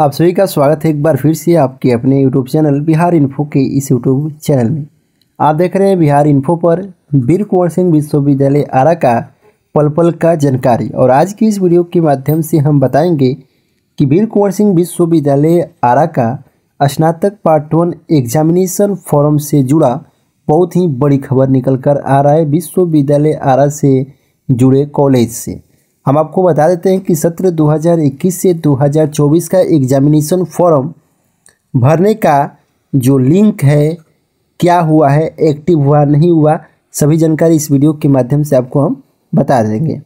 आप सभी का स्वागत है एक बार फिर से आपके अपने यूट्यूब चैनल बिहार इन्फो के इस यूट्यूब चैनल में आप देख रहे हैं बिहार इन्फो पर वीर कुंवर सिंह विश्वविद्यालय आरा का पल पल का जानकारी और आज की इस वीडियो के माध्यम से हम बताएंगे कि वीर कुंवर सिंह विश्वविद्यालय आरा का स्नातक पार्ट वन एग्जामिनेशन फॉरम से जुड़ा बहुत ही बड़ी खबर निकल कर आ रहा है विश्वविद्यालय आरा से जुड़े कॉलेज से हम आपको बता देते हैं कि सत्र 2021 से 2024 का एग्जामिनेशन फॉर्म भरने का जो लिंक है क्या हुआ है एक्टिव हुआ नहीं हुआ सभी जानकारी इस वीडियो के माध्यम से आपको हम बता देंगे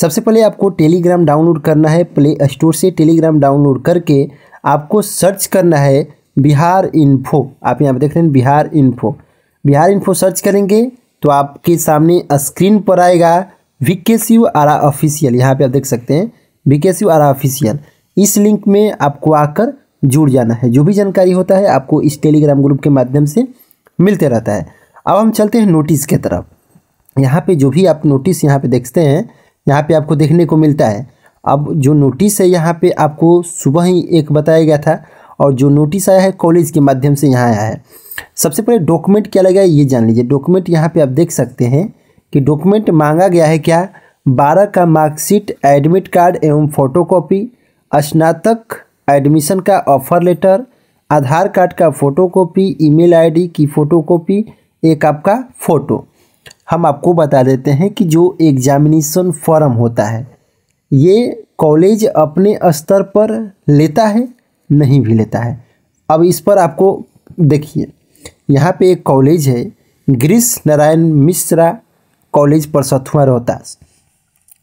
सबसे पहले आपको टेलीग्राम डाउनलोड करना है प्ले स्टोर से टेलीग्राम डाउनलोड करके आपको सर्च करना है बिहार इन्फो आप यहाँ पर देख रहे हैं Bihar info Bihar info search करेंगे तो आपके सामने स्क्रीन पर आएगा विकेस सी आरा ऑफिशियल यहाँ पे आप देख सकते हैं वीके यू आरा ऑफिशियल इस लिंक में आपको आकर जुड़ जाना है जो भी जानकारी होता है आपको इस टेलीग्राम ग्रुप के माध्यम से मिलते रहता है अब हम चलते हैं नोटिस के तरफ यहाँ पे जो भी आप नोटिस यहाँ पे देखते हैं यहाँ पे आपको देखने को मिलता है अब जो नोटिस है यहाँ पे आपको सुबह ही एक बताया गया था और जो नोटिस आया है कॉलेज के माध्यम से यहाँ आया है सबसे पहले डॉक्यूमेंट क्या लगा है ये जान लीजिए डॉक्यूमेंट यहाँ पे आप देख सकते हैं कि डॉक्यूमेंट मांगा गया है क्या बारह का मार्कशीट एडमिट कार्ड एवं फोटोकॉपी स्नातक एडमिशन का ऑफर लेटर आधार कार्ड का फोटोकॉपी ईमेल आईडी की फ़ोटोकॉपी एक आपका फ़ोटो हम आपको बता देते हैं कि जो एग्जामिनेशन फॉर्म होता है ये कॉलेज अपने स्तर पर लेता है नहीं भी लेता है अब इस पर आपको देखिए यहाँ पे एक कॉलेज है ग्रीस नारायण मिश्रा कॉलेज पर सतुआ रोहतास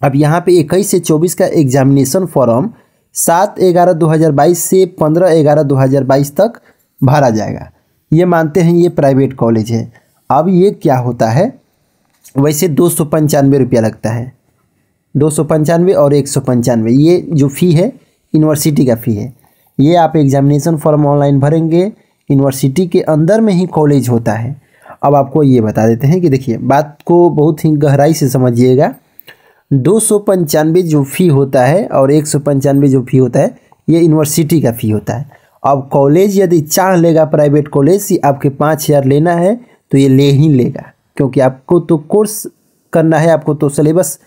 अब यहाँ पे इक्कीस से चौबीस का एग्जामिनेशन फॉर्म सात ग्यारह दो हज़ार बाईस से पंद्रह ग्यारह दो हज़ार बाईस तक भरा जाएगा ये मानते हैं ये प्राइवेट कॉलेज है अब ये क्या होता है वैसे दो सौ पंचानवे रुपया लगता है दो सौ पंचानवे और एक सौ पंचानवे ये जो फ़ी है यूनिवर्सिटी का फ़ी है ये आप एग्जामिनेशन फॉर्म ऑनलाइन भरेंगे यूनिवर्सिटी के अंदर में ही कॉलेज होता है अब आपको ये बता देते हैं कि देखिए बात को बहुत ही गहराई से समझिएगा दो सौ पंचानवे जो फ़ी होता है और एक सौ पंचानवे जो फ़ी होता है ये यूनिवर्सिटी का फ़ी होता है अब कॉलेज यदि चाह लेगा प्राइवेट कॉलेज से आपके पाँच हज़ार लेना है तो ये ले ही लेगा क्योंकि आपको तो कोर्स करना है आपको तो सिलेबस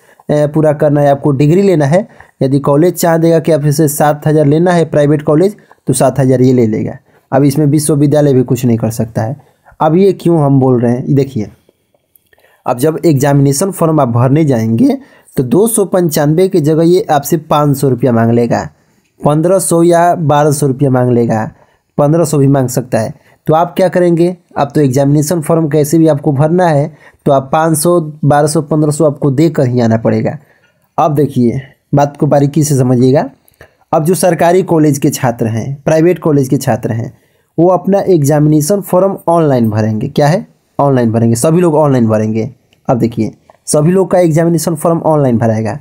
पूरा करना है आपको डिग्री लेना है यदि कॉलेज चाह देगा कि आप इसे सात हज़ार लेना है प्राइवेट कॉलेज तो सात हज़ार ये ले लेगा अब इसमें विश्वविद्यालय भी कुछ नहीं कर सकता है अब ये क्यों हम बोल रहे हैं देखिए अब जब एग्जामिनेशन फॉर्म आप भरने जाएंगे तो दो सौ पंचानवे की जगह ये आपसे पाँच सौ रुपया मांग लेगा पंद्रह सौ या बारह सौ रुपया मांग लेगा पंद्रह सौ भी मांग सकता है तो आप क्या करेंगे अब तो एग्जामिनेशन फॉर्म कैसे भी आपको भरना है तो आप पाँच सौ बारह सौ पंद्रह सौ आपको दे कर ही आना पड़ेगा अब देखिए बात को बारीकी से समझिएगा अब जो सरकारी कॉलेज के छात्र हैं प्राइवेट कॉलेज के छात्र हैं वो अपना एग्जामिनेशन फॉर्म ऑनलाइन भरेंगे क्या है ऑनलाइन भरेंगे सभी लोग ऑनलाइन भरेंगे अब देखिए सभी लोग का एग्जामिनेशन फॉर्म ऑनलाइन भराएगा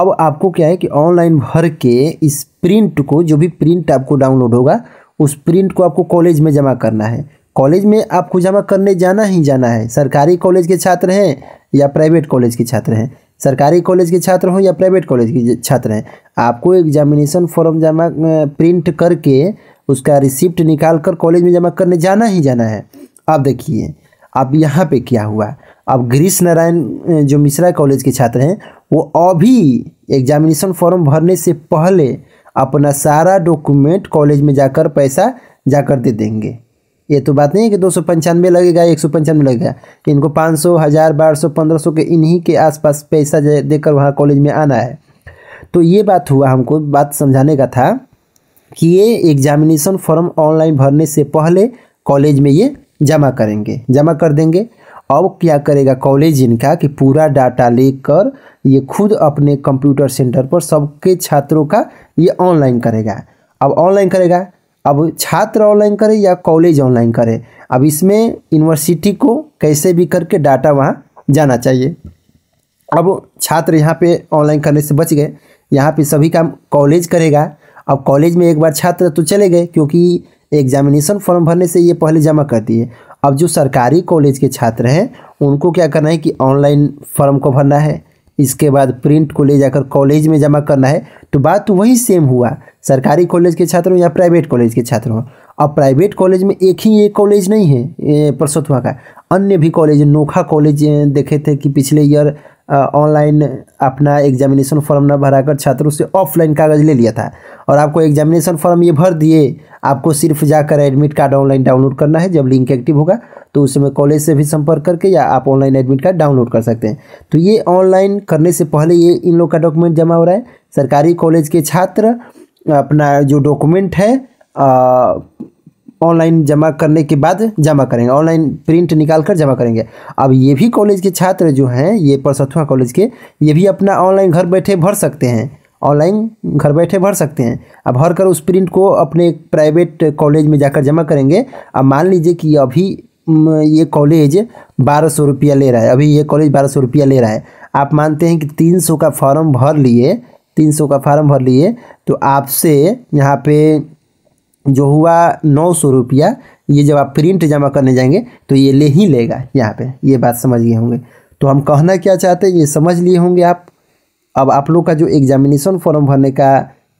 अब आपको क्या है कि ऑनलाइन भर के इस प्रिंट को जो भी प्रिंट आपको डाउनलोड होगा उस प्रिंट को आपको कॉलेज में जमा करना है कॉलेज में आपको जमा करने जाना ही जाना है सरकारी कॉलेज के छात्र हैं या प्राइवेट कॉलेज के छात्र हैं सरकारी कॉलेज के छात्र हों या प्राइवेट कॉलेज के छात्र हैं आपको एग्जामिनेशन फॉर्म जमा प्रिंट करके उसका रिसिप्ट निकाल कर कॉलेज में जमा करने जाना ही जाना है आप देखिए अब यहाँ पे क्या हुआ अब गिरीश नारायण जो मिश्रा कॉलेज के छात्र हैं वो अभी एग्जामिनेशन फॉर्म भरने से पहले अपना सारा डॉक्यूमेंट कॉलेज में जाकर पैसा जाकर दे देंगे ये तो बात नहीं है कि दो सौ पंचानवे लगेगा एक सौ पंचानवे लगेगा इनको पाँच सौ हज़ार बारह सौ पंद्रह सौ के इन्हीं के आसपास पैसा देकर वहाँ कॉलेज में आना है तो ये बात हुआ हमको बात समझाने का था कि ये एग्जामिनेशन फॉर्म ऑनलाइन भरने से पहले कॉलेज में ये जमा करेंगे जमा कर देंगे अब क्या करेगा कॉलेज इनका कि पूरा डाटा लेकर ये खुद अपने कंप्यूटर सेंटर पर सबके छात्रों का ये ऑनलाइन करेगा अब ऑनलाइन करेगा अब छात्र ऑनलाइन करे या कॉलेज ऑनलाइन करे अब इसमें यूनिवर्सिटी को कैसे भी करके डाटा वहाँ जाना चाहिए अब छात्र यहाँ पे ऑनलाइन करने से बच गए यहाँ पे सभी काम कॉलेज करेगा अब कॉलेज में एक बार छात्र तो चले गए क्योंकि एग्जामिनेशन फॉर्म भरने से ये पहले जमा करती है अब जो सरकारी कॉलेज के छात्र हैं उनको क्या करना है कि ऑनलाइन फॉर्म को भरना है इसके बाद प्रिंट को ले जाकर कॉलेज में जमा करना है तो बात तो वही सेम हुआ सरकारी कॉलेज के छात्रों या प्राइवेट कॉलेज के छात्रों अब प्राइवेट कॉलेज में एक ही एक कॉलेज नहीं है परसोत्मा का अन्य भी कॉलेज नोखा कॉलेज देखे थे कि पिछले ईयर ऑनलाइन अपना एग्जामिनेशन फॉर्म न भराकर छात्रों से ऑफलाइन कागज़ ले लिया था और आपको एग्जामिनेशन फॉर्म ये भर दिए आपको सिर्फ जाकर एडमिट कार्ड ऑनलाइन डाउनलोड करना है जब लिंक एक्टिव होगा तो उस समय कॉलेज से भी संपर्क करके या आप ऑनलाइन एडमिट कार्ड डाउनलोड कर सकते हैं तो ये ऑनलाइन करने से पहले ये इन लोग का डॉक्यूमेंट जमा हो रहा है सरकारी कॉलेज के छात्र अपना जो डॉक्यूमेंट है ऑनलाइन जमा करने के बाद जमा करेंगे ऑनलाइन प्रिंट निकाल कर जमा करेंगे अब ये भी कॉलेज के छात्र जो हैं ये परसथुआ कॉलेज के ये भी अपना ऑनलाइन घर बैठे भर सकते हैं ऑनलाइन घर बैठे भर सकते हैं अब भर कर उस प्रिंट को अपने प्राइवेट कॉलेज में जाकर जमा करेंगे अब मान लीजिए कि अभी ये कॉलेज बारह सौ रुपया ले रहा है अभी ये कॉलेज बारह सौ रुपया ले रहा है आप मानते हैं कि तीन सौ का फॉर्म भर लिए तीन सौ का फॉर्म भर लिए तो आपसे यहाँ पे जो हुआ नौ सौ रुपया ये जब आप प्रिंट जमा करने जाएंगे तो ये ले ही लेगा यहाँ पे ये बात समझ गए होंगे तो हम कहना क्या चाहते हैं ये समझ लिए होंगे आप अब आप लोग का जो एग्जामिनेशन फॉर्म भरने का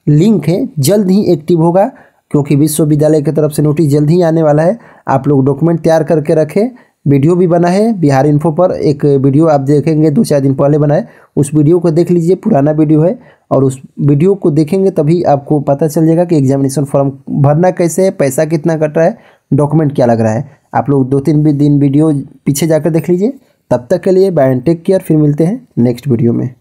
लिंक है जल्द ही एक्टिव होगा क्योंकि विश्वविद्यालय की तरफ से नोटिस जल्द ही आने वाला है आप लोग डॉक्यूमेंट तैयार करके रखें वीडियो भी बना है बिहार इन्फो पर एक वीडियो आप देखेंगे दो चार दिन पहले बना है उस वीडियो को देख लीजिए पुराना वीडियो है और उस वीडियो को देखेंगे तभी आपको पता चल जाएगा कि एग्जामिनेशन फॉर्म भरना कैसे है पैसा कितना कट रहा है डॉक्यूमेंट क्या लग रहा है आप लोग दो तीन दिन वीडियो पीछे जाकर देख लीजिए तब तक के लिए बायोटेक केयर फिर मिलते हैं नेक्स्ट वीडियो में